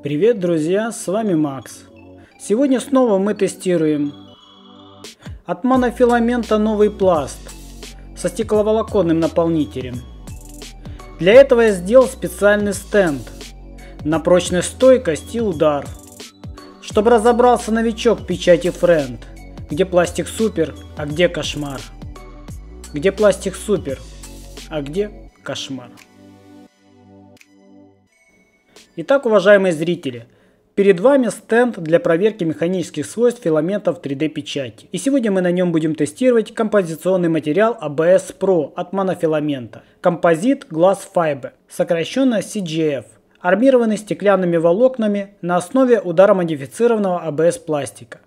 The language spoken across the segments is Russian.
Привет, друзья, с вами Макс. Сегодня снова мы тестируем от монофиламента новый пласт со стекловолоконным наполнителем. Для этого я сделал специальный стенд на прочность стойкость и удар, чтобы разобрался новичок печати Френд, где пластик супер, а где кошмар. Где пластик супер, а где кошмар. Итак, уважаемые зрители, перед вами стенд для проверки механических свойств филаментов 3D-печати. И сегодня мы на нем будем тестировать композиционный материал ABS Pro от монофиламента. Композит Glass Fiber, сокращенно CGF армированный стеклянными волокнами на основе ударомодифицированного abs пластика.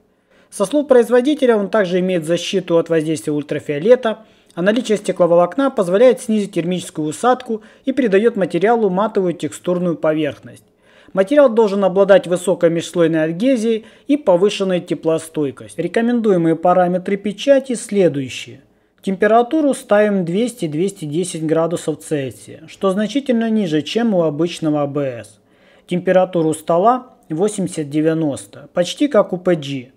Со слов производителя он также имеет защиту от воздействия ультрафиолета, а наличие стекловолокна позволяет снизить термическую усадку и придает материалу матовую текстурную поверхность. Материал должен обладать высокой межслойной адгезией и повышенной теплостойкостью. Рекомендуемые параметры печати следующие. Температуру ставим 200-210 градусов Цельсия, что значительно ниже, чем у обычного АБС. Температуру стола 80-90, почти как у PG.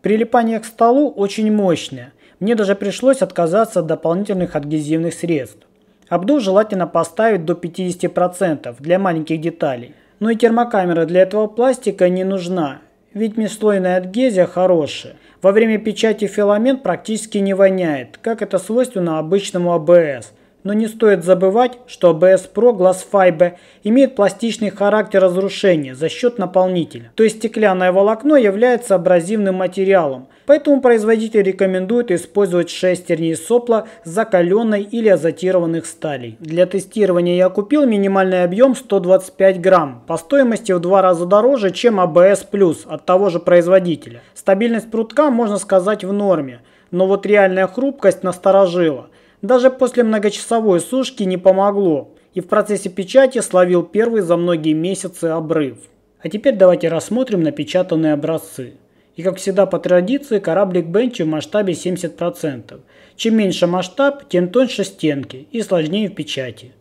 Прилипание к столу очень мощное – мне даже пришлось отказаться от дополнительных адгезивных средств. Обдув желательно поставить до 50% для маленьких деталей. Но и термокамера для этого пластика не нужна, ведь межслойная адгезия хорошая. Во время печати филамент практически не воняет, как это свойственно обычному АБС – но не стоит забывать, что ABS Pro Glass Fiber имеет пластичный характер разрушения за счет наполнителя. То есть стеклянное волокно является абразивным материалом. Поэтому производитель рекомендует использовать шестерни и сопла закаленной или азотированных сталей. Для тестирования я купил минимальный объем 125 грамм по стоимости в два раза дороже, чем ABS Plus от того же производителя. Стабильность прутка можно сказать в норме, но вот реальная хрупкость насторожила – даже после многочасовой сушки не помогло, и в процессе печати словил первый за многие месяцы обрыв. А теперь давайте рассмотрим напечатанные образцы. И как всегда по традиции кораблик Бенчи в масштабе 70%. Чем меньше масштаб, тем тоньше стенки и сложнее в печати.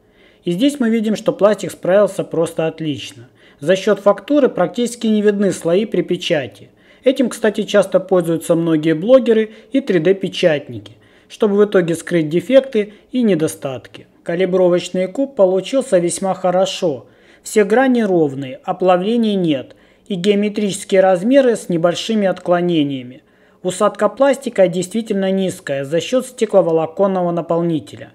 И здесь мы видим, что пластик справился просто отлично. За счет фактуры практически не видны слои при печати. Этим, кстати, часто пользуются многие блогеры и 3D-печатники, чтобы в итоге скрыть дефекты и недостатки. Калибровочный куб получился весьма хорошо. Все грани ровные, оплавлений нет и геометрические размеры с небольшими отклонениями. Усадка пластика действительно низкая за счет стекловолоконного наполнителя.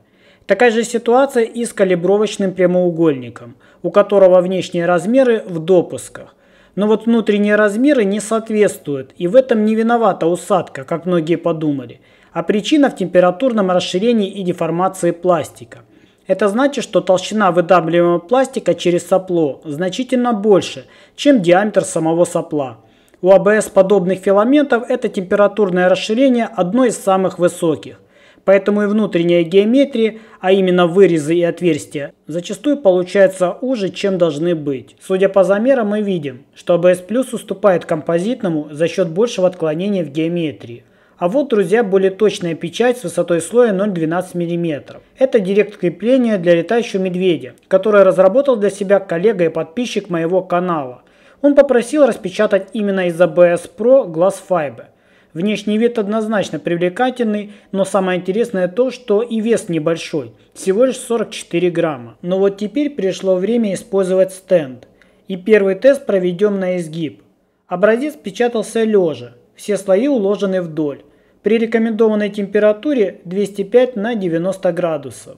Такая же ситуация и с калибровочным прямоугольником, у которого внешние размеры в допусках. Но вот внутренние размеры не соответствуют, и в этом не виновата усадка, как многие подумали – а причина в температурном расширении и деформации пластика. Это значит, что толщина выдавливаемого пластика через сопло значительно больше, чем диаметр самого сопла. У АБС-подобных филаментов это температурное расширение одно из самых высоких. Поэтому и внутренняя геометрия, а именно вырезы и отверстия, зачастую получаются уже, чем должны быть. Судя по замерам мы видим, что ABS Plus уступает композитному за счет большего отклонения в геометрии. А вот, друзья, более точная печать с высотой слоя 0,12 мм. Это директ крепление для летающего медведя, которое разработал для себя коллега и подписчик моего канала. Он попросил распечатать именно из ABS Pro Glass Fiber. Внешний вид однозначно привлекательный, но самое интересное то, что и вес небольшой, всего лишь 44 грамма. Но вот теперь пришло время использовать стенд. И первый тест проведем на изгиб. Образец печатался лежа, все слои уложены вдоль при рекомендованной температуре 205 на 90 градусов.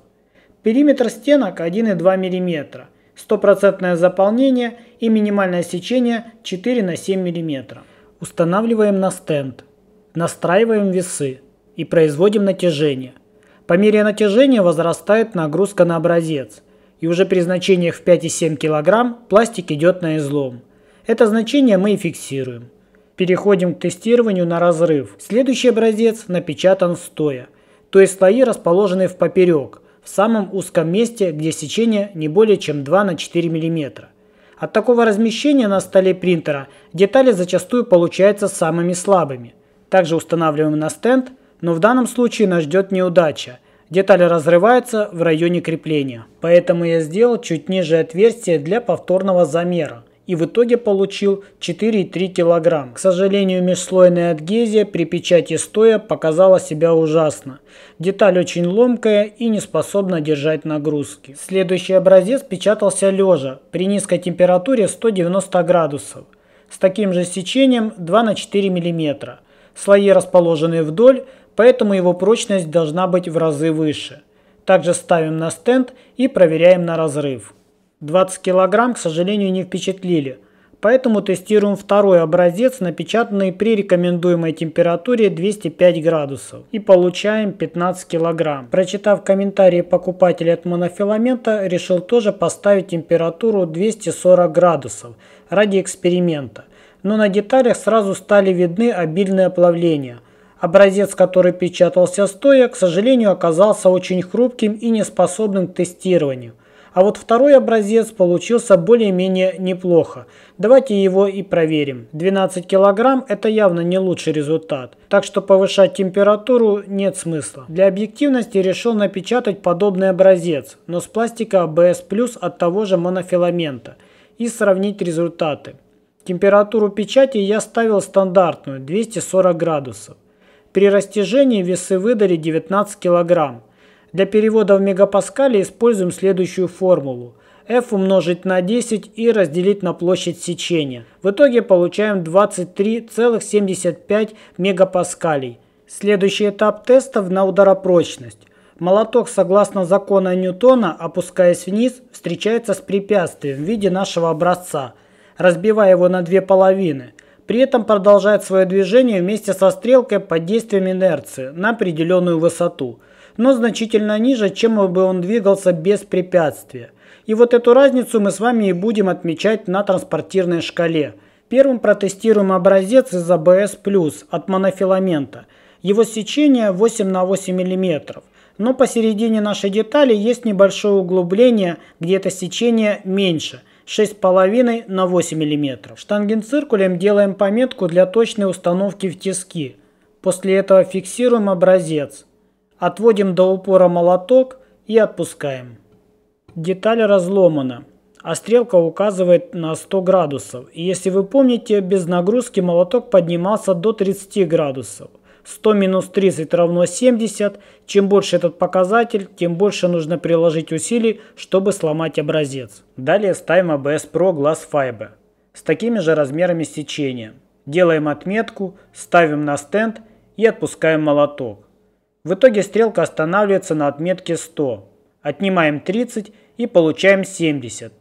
Периметр стенок 1,2 мм, стопроцентное заполнение и минимальное сечение 4 на 7 мм. Устанавливаем на стенд, настраиваем весы и производим натяжение. По мере натяжения возрастает нагрузка на образец, и уже при значениях в 5,7 кг пластик идет на излом. Это значение мы и фиксируем. Переходим к тестированию на разрыв. Следующий образец напечатан стоя, то есть слои расположены в поперек, в самом узком месте, где сечение не более чем 2 на 4 мм. От такого размещения на столе принтера детали зачастую получаются самыми слабыми. Также устанавливаем на стенд, но в данном случае нас ждет неудача. Деталь разрывается в районе крепления. Поэтому я сделал чуть ниже отверстие для повторного замера и в итоге получил 4,3 кг. К сожалению, межслойная адгезия при печати стоя показала себя ужасно. Деталь очень ломкая и не способна держать нагрузки. Следующий образец печатался лежа при низкой температуре 190 градусов с таким же сечением 2 на 4 мм. Слои расположены вдоль, поэтому его прочность должна быть в разы выше. Также ставим на стенд и проверяем на разрыв. 20 килограмм, к сожалению, не впечатлили. Поэтому тестируем второй образец, напечатанный при рекомендуемой температуре 205 градусов. И получаем 15 килограмм. Прочитав комментарии покупателя от монофиламента, решил тоже поставить температуру 240 градусов ради эксперимента. Но на деталях сразу стали видны обильные оплавления – Образец, который печатался стоя, к сожалению, оказался очень хрупким и неспособным к тестированию. А вот второй образец получился более-менее неплохо. Давайте его и проверим. 12 килограмм – это явно не лучший результат, так что повышать температуру нет смысла. Для объективности решил напечатать подобный образец, но с пластика ABS Plus от того же монофиламента и сравнить результаты. Температуру печати я ставил стандартную – 240 градусов. При растяжении весы выдали 19 килограмм. Для перевода в мегапаскали используем следующую формулу. f умножить на 10 и разделить на площадь сечения. В итоге получаем 23,75 мегапаскалей. Следующий этап тестов на ударопрочность. Молоток, согласно закону Ньютона, опускаясь вниз, встречается с препятствием в виде нашего образца, разбивая его на две половины. При этом продолжает свое движение вместе со стрелкой под действием инерции на определенную высоту – но значительно ниже, чем бы он двигался без препятствия. И вот эту разницу мы с вами и будем отмечать на транспортирной шкале. Первым протестируем образец из ABS+, а от монофиламента. Его сечение 8 на 8 мм. Но посередине нашей детали есть небольшое углубление, где это сечение меньше – 6,5 на 8 мм. Штангенциркулем делаем пометку для точной установки в тиски. После этого фиксируем образец. Отводим до упора молоток и отпускаем. Деталь разломана, а стрелка указывает на 100 градусов. И если вы помните, без нагрузки молоток поднимался до 30 градусов. 100 минус 30 равно 70. Чем больше этот показатель, тем больше нужно приложить усилий, чтобы сломать образец. Далее ставим ABS Pro Glass Fiber с такими же размерами сечения. Делаем отметку, ставим на стенд и отпускаем молоток. В итоге стрелка останавливается на отметке 100. Отнимаем 30 и получаем 70.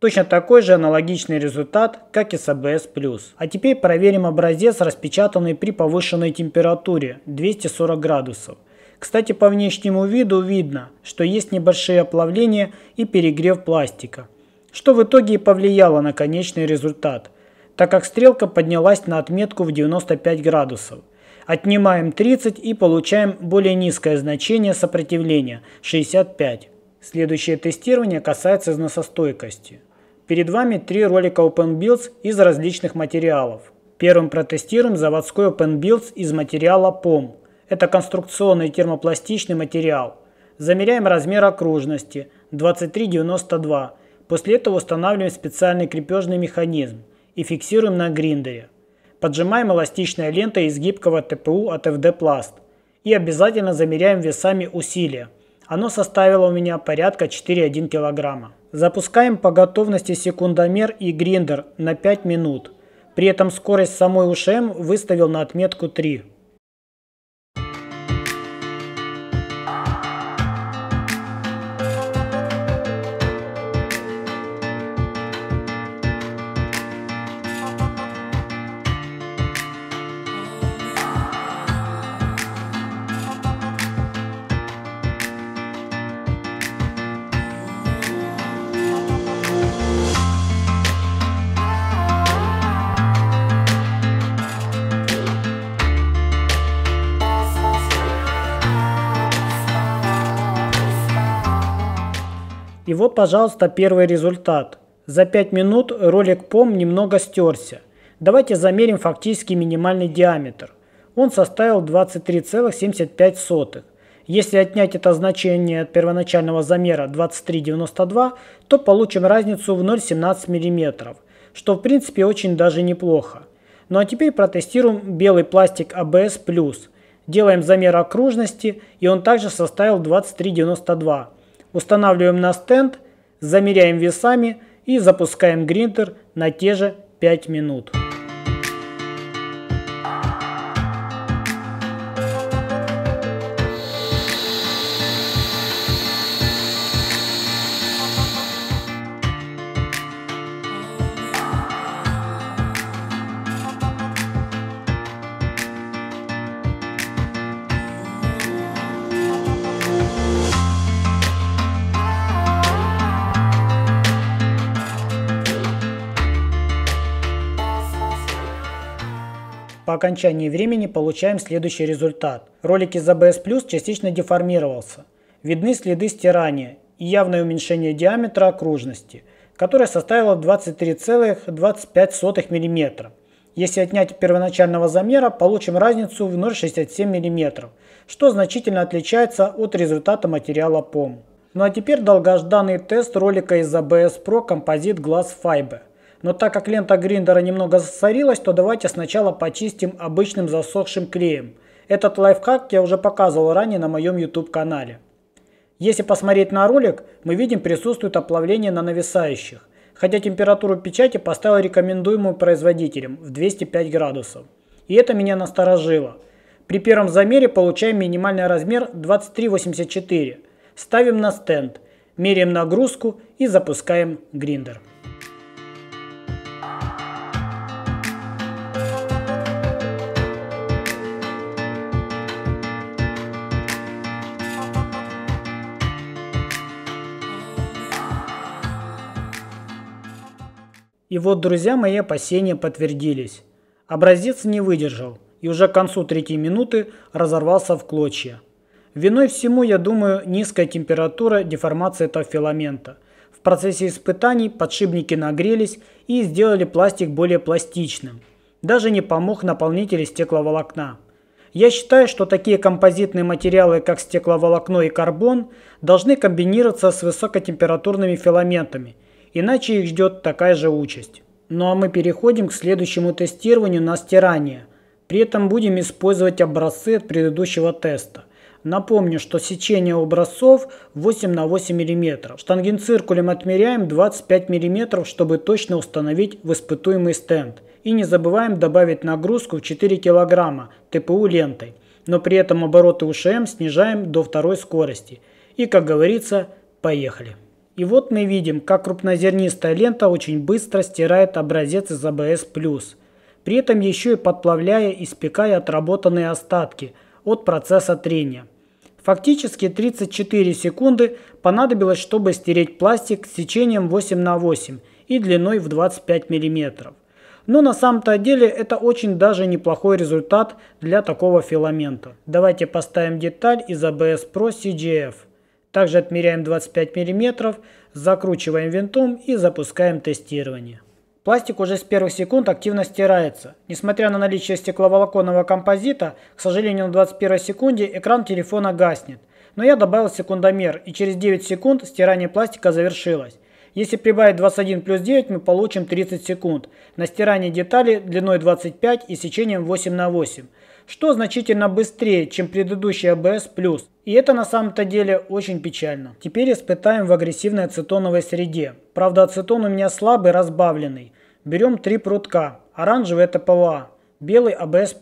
Точно такой же аналогичный результат, как и с ABS+. А, а теперь проверим образец, распечатанный при повышенной температуре 240 градусов. Кстати, по внешнему виду видно, что есть небольшие оплавления и перегрев пластика, что в итоге и повлияло на конечный результат, так как стрелка поднялась на отметку в 95 градусов. Отнимаем 30 и получаем более низкое значение сопротивления – 65. Следующее тестирование касается износостойкости. Перед вами три ролика Open Builds из различных материалов. Первым протестируем заводской Open Builds из материала POM. Это конструкционный термопластичный материал. Замеряем размер окружности 23,92. После этого устанавливаем специальный крепежный механизм и фиксируем на гриндере. Поджимаем эластичной лентой из гибкого ТПУ от FD Plast. И обязательно замеряем весами усилия. Оно составило у меня порядка 4,1 кг. Запускаем по готовности секундомер и гриндер на 5 минут. При этом скорость самой УШМ выставил на отметку 3. И вот, пожалуйста, первый результат. За 5 минут ролик POM немного стерся. Давайте замерим фактически минимальный диаметр. Он составил 23,75. Если отнять это значение от первоначального замера 23,92, то получим разницу в 0,17 мм, что в принципе очень даже неплохо. Ну а теперь протестируем белый пластик ABS+. А Делаем замер окружности, и он также составил 23,92 устанавливаем на стенд, замеряем весами и запускаем гринтер на те же 5 минут. По окончании времени получаем следующий результат. Ролик из ABS Plus частично деформировался. Видны следы стирания и явное уменьшение диаметра окружности, которое составило 23,25 мм. Если отнять первоначального замера, получим разницу в 0,67 мм, что значительно отличается от результата материала POM. Ну а теперь долгожданный тест ролика из ABS Pro Composite Glass Fiber. Но так как лента гриндера немного засорилась, то давайте сначала почистим обычным засохшим клеем. Этот лайфхак я уже показывал ранее на моем YouTube канале. Если посмотреть на ролик, мы видим присутствует оплавление на нависающих, хотя температуру печати поставил рекомендуемую производителем в 205 градусов. И это меня насторожило. При первом замере получаем минимальный размер 2384. Ставим на стенд, меряем нагрузку и запускаем гриндер. И вот, друзья, мои опасения подтвердились. Образец не выдержал и уже к концу третьей минуты разорвался в клочья. Виной всему, я думаю, низкая температура деформации этого филамента. В процессе испытаний подшипники нагрелись и сделали пластик более пластичным. Даже не помог наполнитель стекловолокна. Я считаю, что такие композитные материалы, как стекловолокно и карбон, должны комбинироваться с высокотемпературными филаментами – иначе их ждет такая же участь. Ну а мы переходим к следующему тестированию на стирание. При этом будем использовать образцы от предыдущего теста. Напомню, что сечение образцов 8 на 8 мм. Штангенциркулем отмеряем 25 мм, чтобы точно установить в испытуемый стенд. И не забываем добавить нагрузку в 4 кг ТПУ лентой, но при этом обороты УШМ снижаем до второй скорости. И, как говорится, поехали. И вот мы видим, как крупнозернистая лента очень быстро стирает образец из ABS+, а при этом еще и подплавляя и спекая отработанные остатки от процесса трения. Фактически 34 секунды понадобилось, чтобы стереть пластик с сечением 8 на 8 и длиной в 25 мм. Но на самом-то деле это очень даже неплохой результат для такого филамента. Давайте поставим деталь из ABS а Pro CGF – также отмеряем 25 мм, закручиваем винтом и запускаем тестирование. Пластик уже с первых секунд активно стирается. Несмотря на наличие стекловолоконного композита, к сожалению, на 21 секунде экран телефона гаснет. Но я добавил секундомер и через 9 секунд стирание пластика завершилось. Если прибавить 21 плюс 9, мы получим 30 секунд на стирание детали длиной 25 и сечением 8 на 8 что значительно быстрее, чем предыдущий ABS+. И это на самом-то деле очень печально. Теперь испытаем в агрессивной ацетоновой среде. Правда ацетон у меня слабый, разбавленный. Берем три прутка. Оранжевый это ПВА, белый ABS+,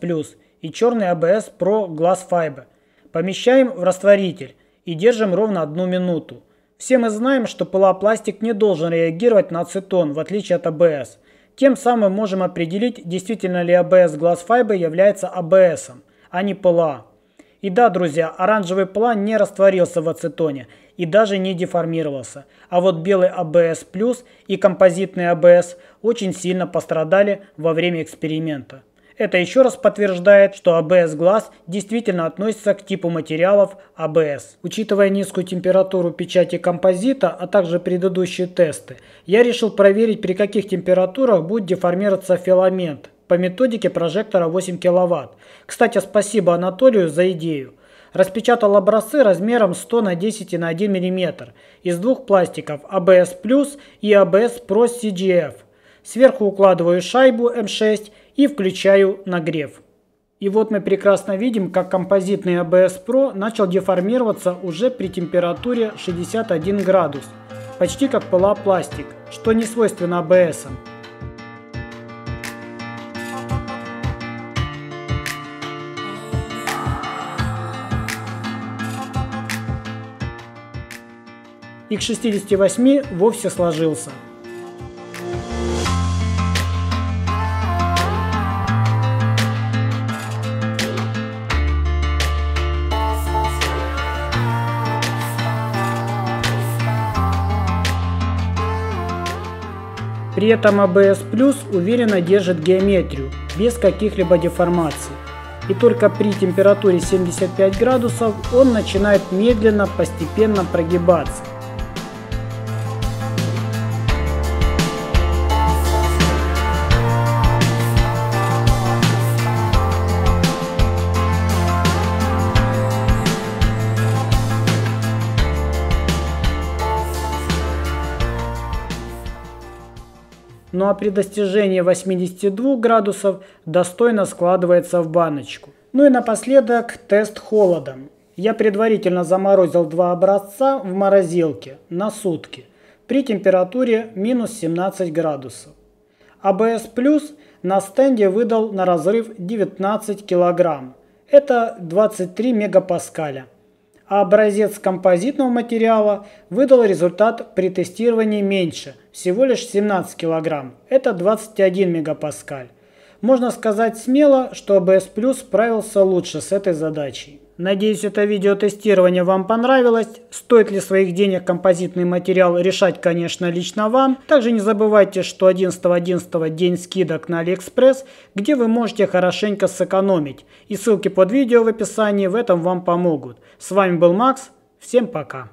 и черный ABS Pro Glass Fiber. Помещаем в растворитель и держим ровно одну минуту. Все мы знаем, что пылопластик не должен реагировать на ацетон, в отличие от ABS. Тем самым можем определить, действительно ли ABS Glass Fiber является ABS, а, а не PLA. И да, друзья, оранжевый PLA не растворился в ацетоне и даже не деформировался. А вот белый ABS а плюс и композитный ABS а очень сильно пострадали во время эксперимента. Это еще раз подтверждает, что ABS а глаз действительно относится к типу материалов ABS. А Учитывая низкую температуру печати композита, а также предыдущие тесты, я решил проверить, при каких температурах будет деформироваться филамент по методике прожектора 8 кВт. Кстати, спасибо Анатолию за идею. Распечатал образцы размером 100 на 10 и на 1 мм из двух пластиков ABS а Plus и ABS Pro CGF – Сверху укладываю шайбу М6 и включаю нагрев. И вот мы прекрасно видим, как композитный ABS а Pro начал деформироваться уже при температуре 61 градус, почти как пыла пластик, что не свойственно ABS. А -ам. И к 68 вовсе сложился. При этом ABS Plus уверенно держит геометрию, без каких-либо деформаций. И только при температуре 75 градусов он начинает медленно, постепенно прогибаться. ну а при достижении 82 градусов достойно складывается в баночку. Ну и напоследок тест холодом. Я предварительно заморозил два образца в морозилке на сутки при температуре минус 17 градусов. АБС плюс на стенде выдал на разрыв 19 килограмм. Это 23 мегапаскаля а образец композитного материала выдал результат при тестировании меньше, всего лишь 17 кг, это 21 мегапаскаль. Можно сказать смело, что ABS Plus справился лучше с этой задачей. Надеюсь, это видео видеотестирование вам понравилось. Стоит ли своих денег композитный материал решать, конечно, лично вам. Также не забывайте, что 11.11 .11 день скидок на Алиэкспресс, где вы можете хорошенько сэкономить. И ссылки под видео в описании в этом вам помогут. С вами был Макс. Всем пока.